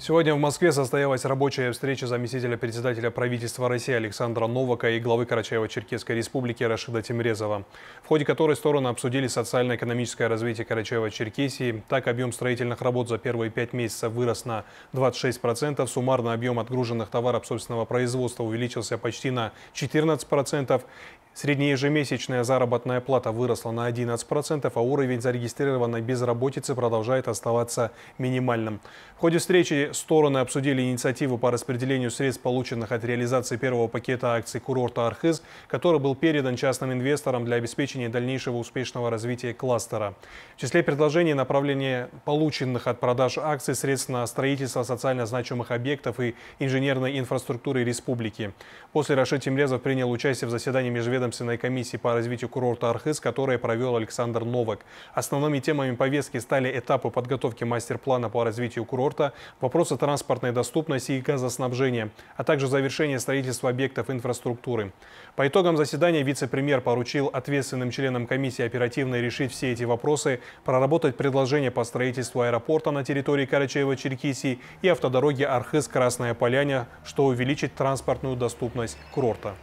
Сегодня в Москве состоялась рабочая встреча заместителя председателя правительства России Александра Новака и главы Карачаево-Черкесской республики Рашида Тимрезова, в ходе которой стороны обсудили социально-экономическое развитие Карачаева-Черкесии. Так, объем строительных работ за первые пять месяцев вырос на 26%, суммарный объем отгруженных товаров собственного производства увеличился почти на 14%, Среднеежемесячная заработная плата выросла на 11%, а уровень зарегистрированной безработицы продолжает оставаться минимальным. В ходе встречи стороны обсудили инициативу по распределению средств, полученных от реализации первого пакета акций курорта «Архиз», который был передан частным инвесторам для обеспечения дальнейшего успешного развития кластера. В числе предложений направление полученных от продаж акций средств на строительство социально значимых объектов и инженерной инфраструктуры республики. После Рашид Тимрезов принял участие в заседании межведомственного Межведомственной комиссии по развитию курорта Архыз, которое провел Александр Новак. Основными темами повестки стали этапы подготовки мастер-плана по развитию курорта, вопросы транспортной доступности и газоснабжения, а также завершение строительства объектов инфраструктуры. По итогам заседания вице-премьер поручил ответственным членам комиссии оперативно решить все эти вопросы, проработать предложения по строительству аэропорта на территории Карачаева-Черкисии и автодороги Архыз-Красная Поляня, что увеличит транспортную доступность курорта.